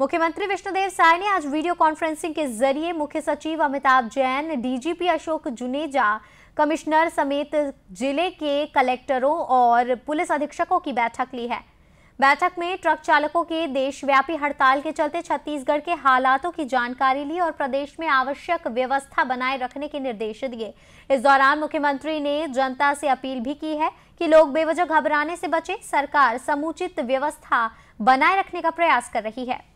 मुख्यमंत्री विष्णुदेव साय ने आज वीडियो कॉन्फ्रेंसिंग के जरिए मुख्य सचिव अमिताभ जैन डीजीपी अशोक जुनेजा कमिश्नर समेत जिले के कलेक्टरों और पुलिस अधीक्षकों की बैठक ली है बैठक में ट्रक चालकों के देशव्यापी हड़ताल के चलते छत्तीसगढ़ के हालातों की जानकारी ली और प्रदेश में आवश्यक व्यवस्था बनाए रखने के निर्देश दिए इस दौरान मुख्यमंत्री ने जनता से अपील भी की है कि लोग बेवजह घबराने से बचे सरकार समुचित व्यवस्था बनाए रखने का प्रयास कर रही है